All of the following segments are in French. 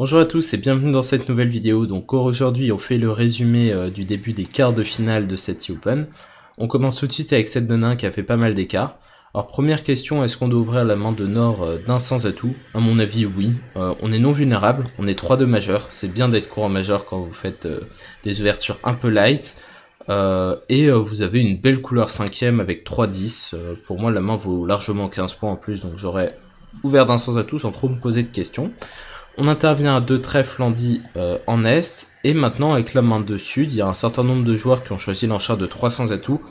Bonjour à tous et bienvenue dans cette nouvelle vidéo. Donc aujourd'hui on fait le résumé euh, du début des quarts de finale de cette Open. On commence tout de suite avec cette de nain qui a fait pas mal d'écart. Alors première question, est-ce qu'on doit ouvrir la main de Nord euh, d'un sans atout À mon avis oui. Euh, on est non vulnérable, on est 3 de majeur. C'est bien d'être courant majeur quand vous faites des ouvertures un peu light. et vous avez une belle couleur 5ème avec 3-10. pour moi la main vaut largement 15 points en plus donc j'aurais ouvert d'un sans atout sans trop me poser de questions. On intervient à deux trèfles en euh, en est, et maintenant avec la main de sud, il y a un certain nombre de joueurs qui ont choisi l'enchère de 300 atouts,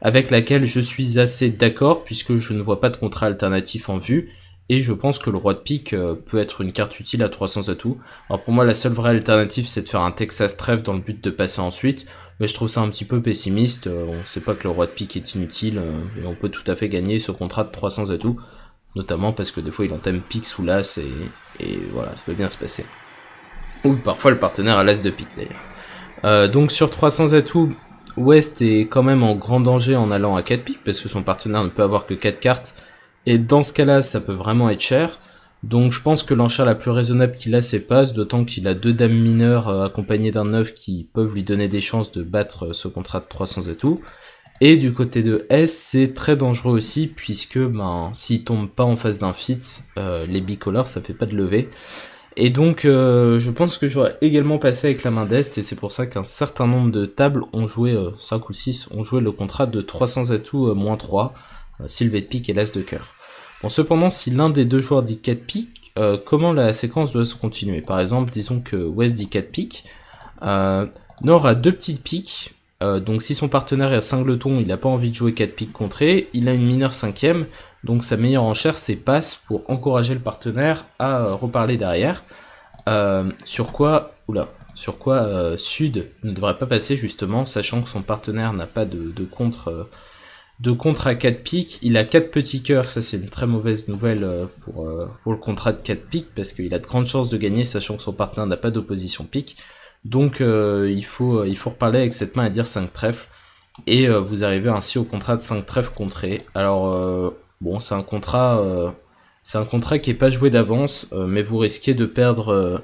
avec laquelle je suis assez d'accord puisque je ne vois pas de contrat alternatif en vue, et je pense que le roi de pique euh, peut être une carte utile à 300 atouts. Alors pour moi la seule vraie alternative c'est de faire un Texas trèfle dans le but de passer ensuite, mais je trouve ça un petit peu pessimiste, on euh, on sait pas que le roi de pique est inutile, et on peut tout à fait gagner ce contrat de 300 atouts, notamment parce que des fois il entame pique sous l'as et et voilà, ça peut bien se passer. Ou parfois le partenaire à l'as de pique d'ailleurs. Euh, donc sur 300 atouts, West est quand même en grand danger en allant à 4 piques parce que son partenaire ne peut avoir que 4 cartes. Et dans ce cas-là, ça peut vraiment être cher. Donc je pense que l'enchère la plus raisonnable qu'il a, c'est passe, d'autant qu'il a deux dames mineures euh, accompagnées d'un 9 qui peuvent lui donner des chances de battre euh, ce contrat de 300 atouts. Et du côté de S, c'est très dangereux aussi, puisque ben, s'il tombe pas en face d'un fit, euh, les bicolores, ça fait pas de lever. Et donc, euh, je pense que j'aurais également passé avec la main d'Est, et c'est pour ça qu'un certain nombre de tables ont joué, 5 euh, ou 6, ont joué le contrat de 300 atouts moins 3, Sylvie de pique et l'As de cœur. Bon, cependant, si l'un des deux joueurs dit 4 piques, comment la séquence doit se continuer Par exemple, disons que West dit 4 piques, Nord a deux petites piques, euh, donc si son partenaire est à Singleton, il n'a pas envie de jouer 4 piques contrées, il a une mineure cinquième, donc sa meilleure enchère c'est passe pour encourager le partenaire à euh, reparler derrière. Euh, sur quoi, sur quoi Sud ne devrait pas passer justement, sachant que son partenaire n'a pas de, contre à 4 piques, il a 4 petits cœurs, ça c'est une très mauvaise nouvelle pour, pour le contrat de 4 piques, parce qu'il a de grandes chances de gagner, sachant que son partenaire n'a pas d'opposition pique. Donc euh, il, faut, euh, il faut reparler avec cette main à dire 5 trèfles. Et euh, vous arrivez ainsi au contrat de 5 trèfles contrées Alors bon c'est un contrat c'est un contrat qui n'est pas joué d'avance, mais vous risquez de perdre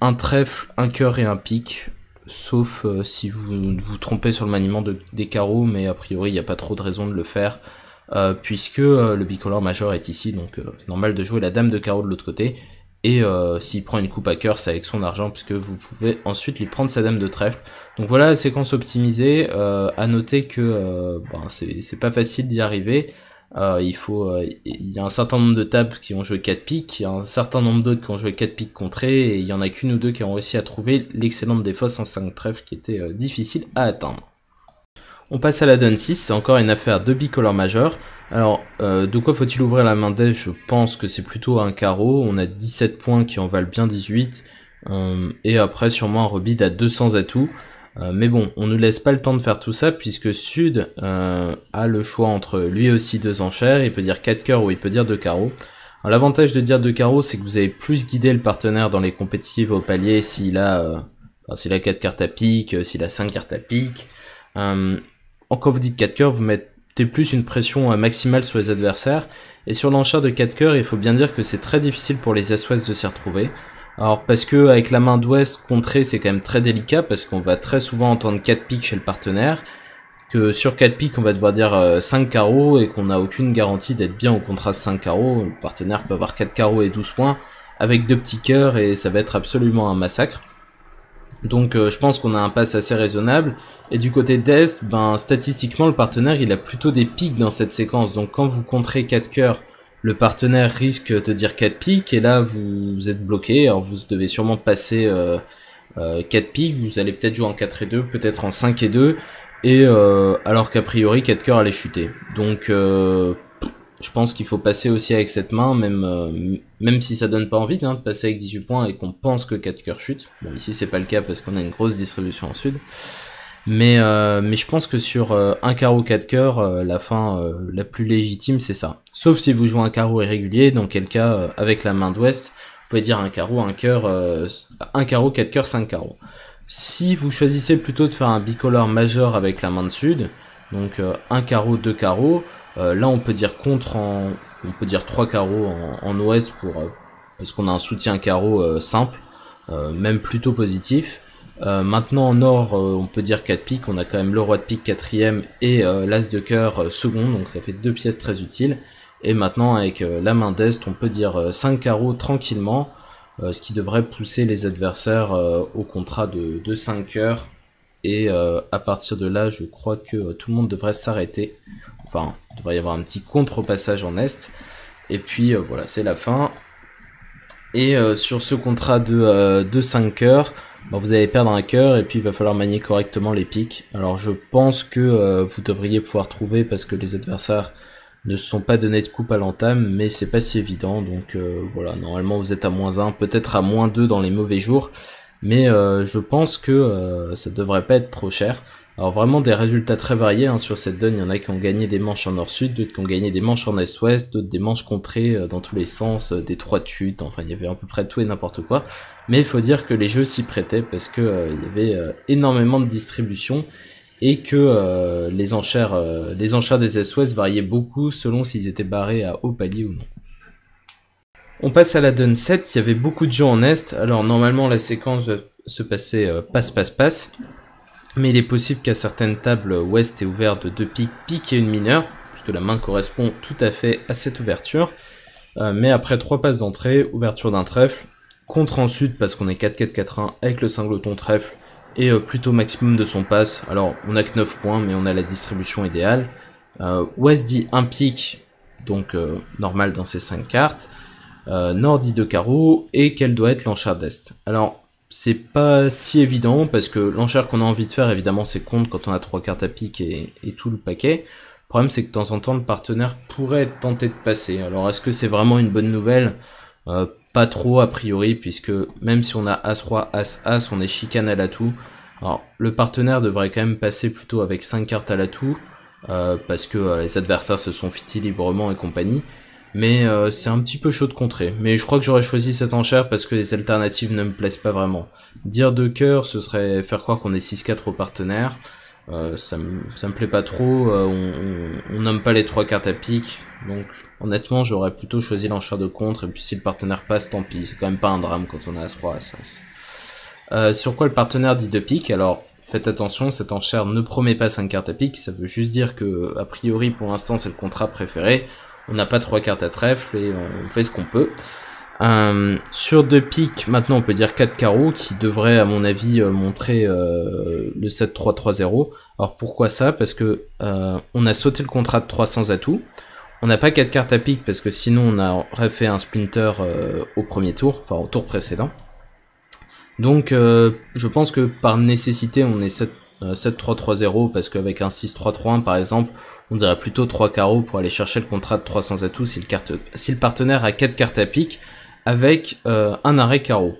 un trèfle, un cœur et un pic Sauf si vous vous trompez sur le maniement des carreaux, mais a priori il n'y a pas trop de raison de le faire. puisque le bicolore majeur est ici, donc c'est normal de jouer la dame de carreau de l'autre côté. Et euh, s'il prend une coupe à cœur, c'est avec son argent, puisque vous pouvez ensuite lui prendre sa dame de trèfle. Donc voilà la séquence optimisée. Euh, à noter que euh, ben, c'est pas facile d'y arriver. il faut, il y a un certain nombre de tables qui ont joué 4 piques, il y a un certain nombre d'autres qui ont joué 4 piques contrées, et il y en a qu'une ou deux qui ont réussi à trouver l'excellente défausse en 5 trèfles qui était difficile à atteindre. On passe à la donne 6, c'est encore une affaire de bicolore majeur. Alors, euh, de quoi faut-il ouvrir la main d'aise Je pense que c'est plutôt un carreau. On a 17 points qui en valent bien 18. Euh, et après, sûrement un rebid à 200 atouts. Euh, mais bon, on ne laisse pas le temps de faire tout ça puisque Sud a le choix entre lui aussi deux enchères. Il peut dire 4 cœurs ou il peut dire 2 carreaux. L'avantage de dire 2 carreaux, c'est que vous avez plus guidé le partenaire dans les compétitives au palier s'il a, s'il a 4 cartes à pique, s'il a 5 cartes à pique quand vous dites 4 coeurs vous mettez plus une pression euh, maximale sur les adversaires. Et sur l'enchère de 4 coeurs il faut bien dire que c'est très difficile pour les SOS de s'y retrouver. Alors parce que avec la main d'ouest contrée c'est quand même très délicat parce qu'on va très souvent entendre 4 piques chez le partenaire, que sur 4 piques on va devoir dire 5 euh, carreaux et qu'on n'a aucune garantie d'être bien au contrat 5 carreaux, le partenaire peut avoir 4 carreaux et 12 points avec deux petits coeurs et ça va être absolument un massacre. Donc euh, je pense qu'on a un pass assez raisonnable. Et du côté d'Est, ben, statistiquement, le partenaire, il a plutôt des pics dans cette séquence. Donc quand vous contrez 4 cœurs, le partenaire risque de dire 4 pics, et là, vous êtes bloqué. Alors vous devez sûrement passer euh, 4 euh, pics, vous allez peut-être jouer en 4 et 2, peut-être en 5 et 2, et euh, alors qu'a priori, 4 cœurs allait chuter. Donc je pense qu'il faut passer aussi avec cette main, même, euh, même si ça donne pas envie hein, de passer avec 18 points et qu'on pense que 4 coeurs chute. Bon, ici c'est pas le cas parce qu'on a une grosse distribution en sud. Mais, euh, mais je pense que sur 1 euh, un carreau 4 coeurs, la fin la plus légitime c'est ça. Sauf si vous jouez un carreau irrégulier, dans quel cas, avec la main d'ouest, vous pouvez dire un carreau, un coeur, un carreau, 4 coeurs 5 carreaux. Si vous choisissez plutôt de faire un bicolore majeur avec la main de sud, donc un carreau, deux carreaux, euh, là, on peut dire contre en, on peut dire trois carreaux en, en ouest pour euh, parce qu'on a un soutien carreau euh, simple, même plutôt positif. maintenant en nord, on peut dire 4 piques. On a quand même le roi de pique quatrième et l'as de cœur second, donc ça fait deux pièces très utiles. Et maintenant avec la main d'est, on peut dire 5 carreaux tranquillement, ce qui devrait pousser les adversaires au contrat de, de 5 cœurs et euh, à partir de là, je crois que euh, tout le monde devrait s'arrêter. Enfin, il devrait y avoir un petit contre-passage en Est. Et puis euh, voilà, c'est la fin. Et sur ce contrat de, 5 heures, bah, vous allez perdre un cœur et puis il va falloir manier correctement les pics. Alors je pense que vous devriez pouvoir trouver parce que les adversaires ne se sont pas donnés de coupe à l'entame, mais c'est pas si évident. Donc voilà, normalement vous êtes à moins 1, peut-être à moins 2 dans les mauvais jours mais euh, je pense que euh, ça devrait pas être trop cher. Alors vraiment des résultats très variés hein. sur cette donne, il y en a qui ont gagné des manches en nord-sud, d'autres qui ont gagné des manches en est-ouest, d'autres des manches contrées euh, dans tous les sens, des trois tutes, enfin il y avait à peu près tout et n'importe quoi. Mais il faut dire que les jeux s'y prêtaient parce que il y avait énormément de distribution et que les enchères les enchères des est-ouest variaient beaucoup selon s'ils étaient barrés à haut palier ou non. On passe à la donne 7, il y avait beaucoup de gens en Est, alors normalement la séquence se passer euh, passe passe passe, mais il est possible qu'à certaines tables Ouest est ouvert de deux piques, pique et une mineure, puisque la main correspond tout à fait à cette ouverture, euh, mais après trois passes d'entrée, ouverture d'un trèfle, contre en Sud, parce qu'on est 4-4-4-1 avec le singleton trèfle, et euh, plutôt maximum de son passe, alors on a que 9 points mais on a la distribution idéale, Ouest dit un pique, donc normal dans ces 5 cartes, euh, dit de carreau et quelle doit être l'enchère d'Est. Alors, c'est pas si évident parce que l'enchère qu'on a envie de faire, évidemment, c'est compte quand on a trois cartes à pique et, tout le paquet. Le problème, c'est que de temps en temps, le partenaire pourrait tenter de passer. Alors, est-ce que c'est vraiment une bonne nouvelle euh, Pas trop, a priori, puisque même si on a As-Roi, As-As, on est chicane à l'atout. Alors, le partenaire devrait quand même passer plutôt avec 5 cartes à l'atout, euh, parce que euh, les adversaires se sont fitis librement et compagnie. Mais euh, c'est un petit peu chaud de contrer. Mais je crois que j'aurais choisi cette enchère parce que les alternatives ne me plaisent pas vraiment. Dire de cœur, ce serait faire croire qu'on est 6-4 au partenaire. Euh, ça, me, me plaît pas trop. Euh, on, n'aime nomme pas les trois cartes à pique. Donc honnêtement, j'aurais plutôt choisi l'enchère de contre. Et puis si le partenaire passe, tant pis. C'est quand même pas un drame quand on a As-3, As. sur quoi le partenaire dit de pique Alors, faites attention, cette enchère ne promet pas 5 cartes à pique, ça veut juste dire que, a priori, pour l'instant, c'est le contrat préféré on n'a pas trois cartes à trèfle et on fait ce qu'on peut. Euh, sur deux piques, maintenant on peut dire quatre carreaux qui devraient à mon avis euh, montrer euh, le 7-3-3-0. Alors pourquoi ça Parce que on a sauté le contrat de 300 atouts. On n'a pas quatre cartes à pique parce que sinon on aurait fait un splinter au premier tour, enfin au tour précédent. Donc je pense que par nécessité on est 7-3-3-0 parce qu'avec un 6-3-3-1 par exemple on dirait plutôt 3 carreaux pour aller chercher le contrat de 300 atouts si le, partenaire a 4 cartes à pique avec euh, un arrêt carreau.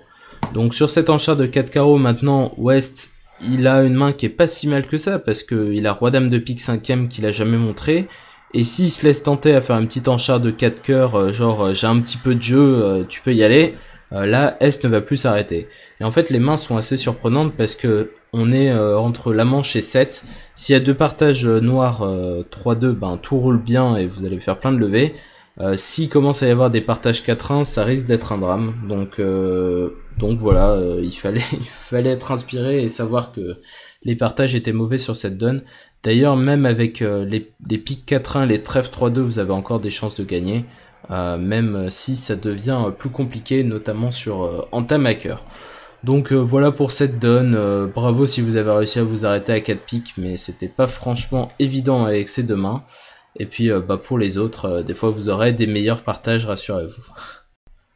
Donc sur cet enchère de 4 carreaux maintenant, West, il a une main qui est pas si mal que ça parce qu'il a Roi-Dame de pique 5ème qu'il a jamais montré. Et s'il se laisse tenter à faire un petit enchère de 4 coeurs, euh, genre euh, j'ai un petit peu de jeu, tu peux y aller, là S ne va plus s'arrêter. Et en fait les mains sont assez surprenantes parce que on est euh, entre la manche et 7. S'il y a deux partages euh, noirs, 3-2, euh, ben, tout roule bien et vous allez faire plein de levées. S'il commence à y avoir des partages 4-1, ça risque d'être un drame. Donc, voilà, il, fallait, être inspiré et savoir que les partages étaient mauvais sur cette donne. D'ailleurs, même avec les, pics 4-1, les trèfles 3-2, vous avez encore des chances de gagner. même si ça devient plus compliqué, notamment sur Antamaker. Donc euh, voilà pour cette donne, euh, bravo si vous avez réussi à vous arrêter à 4 pics, mais c'était pas franchement évident avec ces deux mains. Et puis euh, bah, pour les autres, des fois vous aurez des meilleurs partages, rassurez-vous.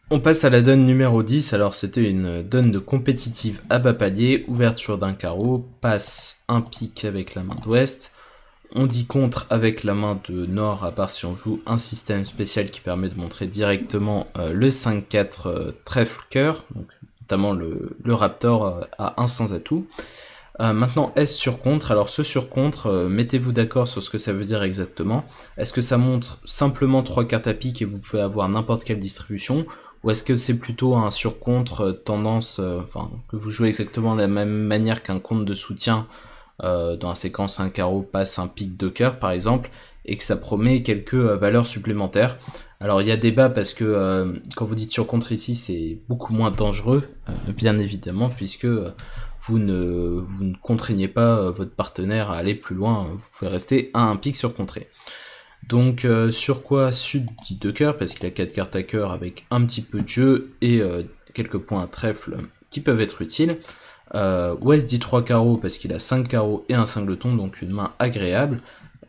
On passe à la donne numéro 10, alors c'était une donne de compétitive à bas palier, ouverture d'un carreau, passe un pic avec la main d'ouest, on dit contre avec la main de nord à part si on joue un système spécial qui permet de montrer directement le 5-4 trèfle cœur, donc notamment le, Raptor euh, à un sans atout. Euh, maintenant, S sur contre. Alors, ce sur contre, euh, mettez-vous d'accord sur ce que ça veut dire exactement. Est-ce que ça montre simplement trois cartes à pique et vous pouvez avoir n'importe quelle distribution Ou est-ce que c'est plutôt un sur contre euh, tendance, enfin, que vous jouez exactement de la même manière qu'un compte de soutien dans la séquence un carreau passe un pique de cœur, par exemple, et que ça promet quelques euh, valeurs supplémentaires. Alors il y a débat parce que euh, quand vous dites sur contre ici c'est beaucoup moins dangereux, euh, bien évidemment, puisque vous ne, vous contraignez pas votre partenaire à aller plus loin, vous pouvez rester à un pic sur contre. Donc sur quoi Sud dit 2 cœurs, parce qu'il a 4 cartes à cœur avec un petit peu de jeu et quelques points à trèfle qui peuvent être utiles. West dit 3 carreaux parce qu'il a 5 carreaux et un singleton, donc une main agréable.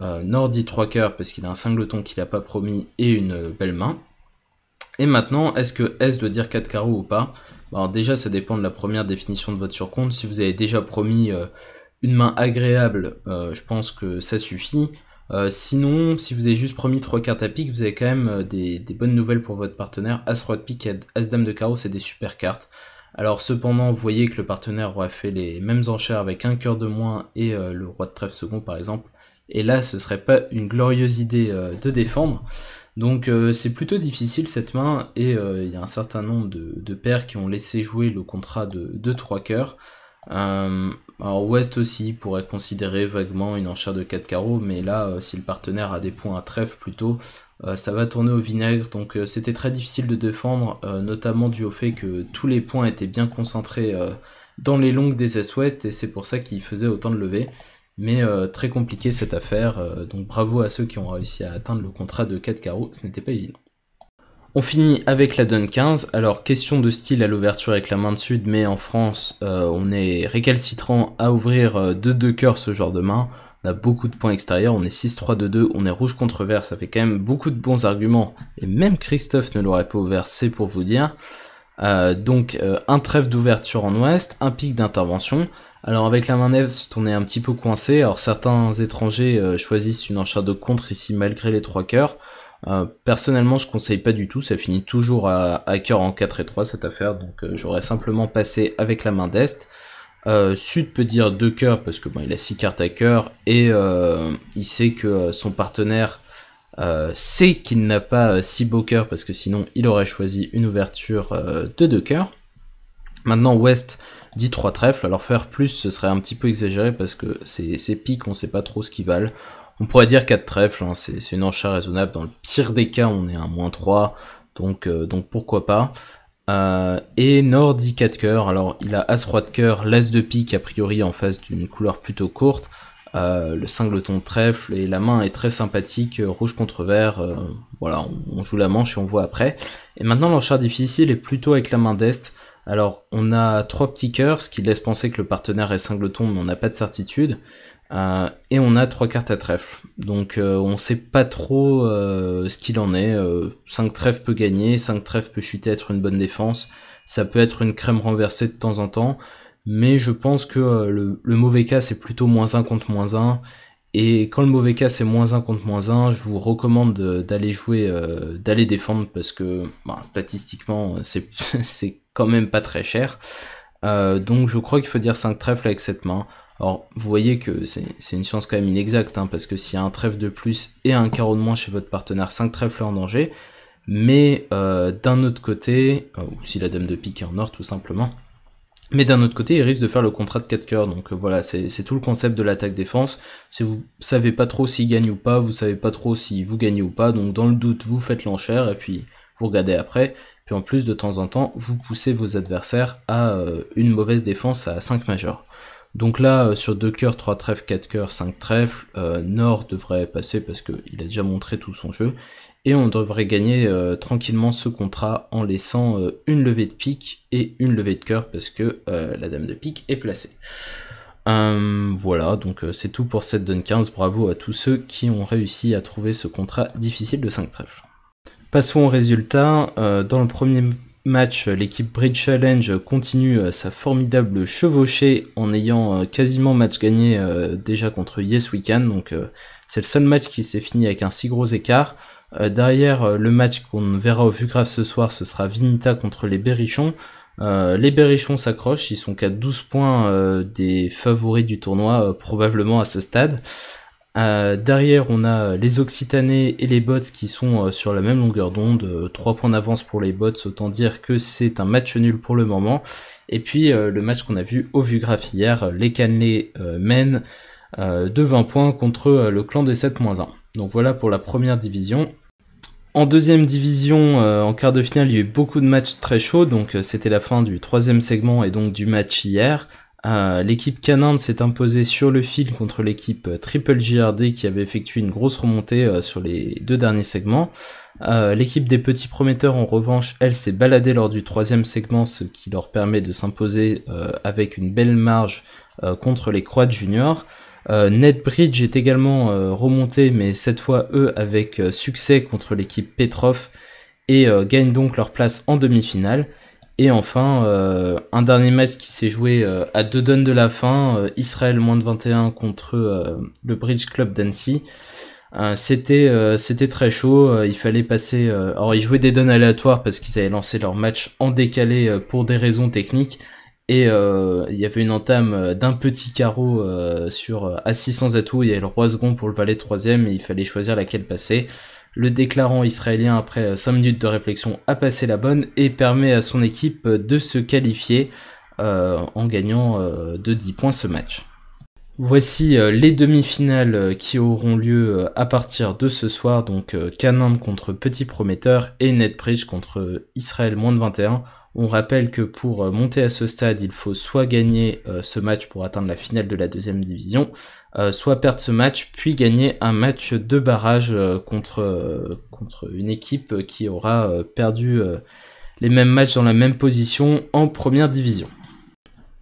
Euh, Nord dit 3 coeurs parce qu'il a un singleton qu'il n'a pas promis et une belle main. Et maintenant, est-ce que S doit dire 4 carreaux ou pas bah, Alors déjà, ça dépend de la première définition de votre surcompte. Si vous avez déjà promis euh, une main agréable, euh, je pense que ça suffit. sinon, si vous avez juste promis 3 cartes à pique, vous avez quand même des, bonnes nouvelles pour votre partenaire. As roi de pique et As dame de carreau, c'est des super cartes. Alors cependant, vous voyez que le partenaire aura fait les mêmes enchères avec un cœur de moins et le roi de trèfle second par exemple. Et là, ce serait pas une glorieuse idée euh, de défendre. Donc euh, c'est plutôt difficile cette main et euh, il y a un certain nombre de, paires qui ont laissé jouer le contrat de, deux 3 cœurs. alors Ouest aussi pourrait considérer vaguement une enchère de 4 carreaux, mais là si le partenaire a des points à trèfle plutôt, ça va tourner au vinaigre. Donc c'était très difficile de défendre, notamment dû au fait que tous les points étaient bien concentrés dans les longues des S-Ouest et c'est pour ça qu'il faisait autant de levées. Mais euh, très compliqué cette affaire, euh, donc bravo à ceux qui ont réussi à atteindre le contrat de 4 carreaux, ce n'était pas évident. On finit avec la donne 15. Alors, question de style à l'ouverture avec la main de sud, mais en France, euh, on est récalcitrant à ouvrir de deux cœurs ce genre de main. On a beaucoup de points extérieurs, on est 6-3-2-2, on est rouge contre vert, ça fait quand même beaucoup de bons arguments. Et même Christophe ne l'aurait pas ouvert, c'est pour vous dire. donc, un trèfle d'ouverture en ouest, un pic d'intervention. Alors avec la main d'Est on est un petit peu coincé. Alors certains étrangers euh, choisissent une enchère de contre ici malgré les trois cœurs. Euh, personnellement, je conseille pas du tout. Ça finit toujours à, à cœur en 4 et 3 cette affaire. Donc euh, j'aurais simplement passé avec la main d'est. Sud peut dire deux cœurs parce que bon, il a six cartes à cœur et il sait que son partenaire sait qu'il n'a pas six beaux cœurs parce que sinon il aurait choisi une ouverture de deux cœurs. Maintenant Ouest dit 3 trèfles. Alors faire plus, ce serait un petit peu exagéré parce que c'est pique, on sait pas trop ce qu'ils valent. On pourrait dire 4 trèfles, hein, c'est une enchère raisonnable. Dans le pire des cas, on est à moins 3, donc, euh, donc pourquoi pas. Euh, et Nord dit 4 coeurs alors il a As roi de cœur, l'As de pique a priori en face d'une couleur plutôt courte, euh, le singleton trèfle, et la main est très sympathique, rouge contre vert, voilà, on, on, joue la manche et on voit après. Et maintenant l'enchère difficile est plutôt avec la main d'Est, alors, on a trois petits cœurs, ce qui laisse penser que le partenaire est singleton, mais on n'a pas de certitude. Euh, et on a trois cartes à trèfle. Donc, euh, on ne sait pas trop euh, ce qu'il en est. 5 trèfles peut gagner, 5 trèfles peut chuter, être une bonne défense. Ça peut être une crème renversée de temps en temps. Mais je pense que le, le mauvais cas, c'est plutôt moins 1 contre moins 1 et quand le mauvais cas c'est moins 1 contre moins 1, je vous recommande d'aller jouer, euh, d'aller défendre parce que bah, statistiquement c'est quand même pas très cher. Euh, donc je crois qu'il faut dire 5 trèfles avec cette main. Alors vous voyez que c'est une chance quand même inexacte hein, parce que s'il y a un trèfle de plus et un carreau de moins chez votre partenaire, 5 trèfles en danger. Mais euh, d'un autre côté, ou si la dame de pique est en or tout simplement, mais d'un autre côté, il risque de faire le contrat de 4 coeurs. Donc euh, voilà, c'est tout le concept de l'attaque défense. Si vous savez pas trop s'il gagne ou pas, vous savez pas trop si vous gagnez ou pas. Donc dans le doute, vous faites l'enchère et puis vous regardez après. Puis en plus, de temps en temps, vous poussez vos adversaires à euh, une mauvaise défense à 5 majeurs. Donc là, euh, sur 2 cœurs, 3 trèfles, 4 cœurs, 5 trèfles, euh, Nord devrait passer parce qu'il a déjà montré tout son jeu. Et on devrait gagner euh, tranquillement ce contrat en laissant une levée de pique et une levée de cœur parce que la dame de pique est placée. voilà, donc c'est tout pour cette donne 15. Bravo à tous ceux qui ont réussi à trouver ce contrat difficile de 5 trèfles. Passons au résultat. dans le premier match, euh, l'équipe Bridge Challenge continue euh, sa formidable chevauchée en ayant euh, quasiment match gagné déjà contre Yes Weekend. Donc c'est le seul match qui s'est fini avec un si gros écart. derrière le match qu'on verra au Vugraf ce soir, ce sera Vinita contre les Berrichons. les Berrichons s'accrochent, ils sont qu'à 12 points des favoris du tournoi, probablement à ce stade. Euh, derrière, on a euh, les Occitanais et les Bots qui sont euh, sur la même longueur d'onde. 3 points d'avance pour les Bots, autant dire que c'est un match nul pour le moment. Et puis le match qu'on a vu au Vugraph hier, les Canelés mènent de 20 points contre le clan des 7-1. Donc voilà pour la première division. En deuxième division, en quart de finale, il y a eu beaucoup de matchs très chauds, donc c'était la fin du troisième segment et donc du match hier. Euh, l'équipe Caninde s'est imposée sur le fil contre l'équipe euh, Triple JRD qui avait effectué une grosse remontée euh, sur les deux derniers segments. l'équipe des Petits Prometteurs, en revanche, elle s'est baladée lors du troisième segment, ce qui leur permet de s'imposer avec une belle marge contre les Croates Juniors. Bridge est également remonté, mais cette fois eux avec succès contre l'équipe Petrov et gagnent donc leur place en demi-finale. Et enfin, euh, un dernier match qui s'est joué euh, à deux donnes de la fin, euh, Israël moins de 21 contre le Bridge Club d'Annecy. c'était c'était très chaud, il fallait passer... alors ils jouaient des donnes aléatoires parce qu'ils avaient lancé leur match en décalé pour des raisons techniques. Et il y avait une entame d'un petit carreau sur à 600 atouts, il y avait le roi second pour le valet troisième et il fallait choisir laquelle passer. Le déclarant israélien, après 5 minutes de réflexion, a passé la bonne et permet à son équipe de se qualifier euh, en gagnant euh, de 10 points ce match. Voici euh, les demi-finales qui auront lieu à partir de ce soir, donc Canin contre Petit Prometteur et Netbridge contre Israël moins de 21. On rappelle que pour monter à ce stade, il faut soit gagner ce match pour atteindre la finale de la deuxième division, euh, soit perdre ce match, puis gagner un match de barrage euh, contre, euh, contre une équipe qui aura perdu les mêmes matchs dans la même position en première division.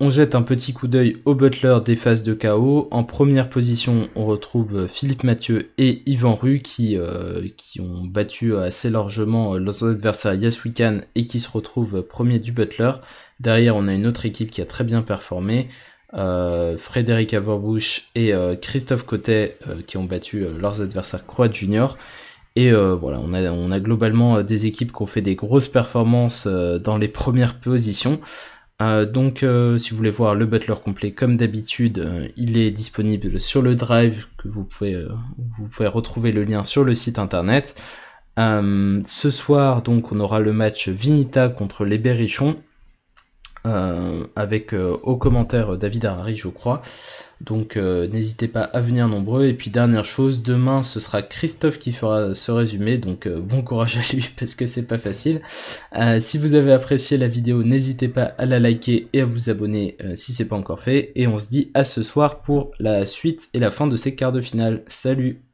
On jette un petit coup d'œil au Butler des phases de KO. En première position, on retrouve Philippe Mathieu et Yvan Rue qui, qui ont battu assez largement leurs adversaires Yes Weekend et qui se retrouvent premier du Butler. Derrière, on a une autre équipe qui a très bien performé. Euh, Frédéric Averbush et euh, Christophe Cotet euh, qui ont battu leurs adversaires croates juniors. Et voilà, on a, globalement des équipes qui ont fait des grosses performances dans les premières positions. donc si vous voulez voir le butler complet comme d'habitude, il est disponible sur le drive que vous pouvez, vous pouvez retrouver le lien sur le site internet. ce soir donc on aura le match Vinita contre les Berrichons euh, avec aux euh, au commentaire David Harari, je crois. Donc euh, n'hésitez pas à venir nombreux. Et puis dernière chose, demain ce sera Christophe qui fera ce résumé, donc bon courage à lui parce que c'est pas facile. si vous avez apprécié la vidéo, n'hésitez pas à la liker et à vous abonner si c'est pas encore fait. Et on se dit à ce soir pour la suite et la fin de ces quarts de finale. Salut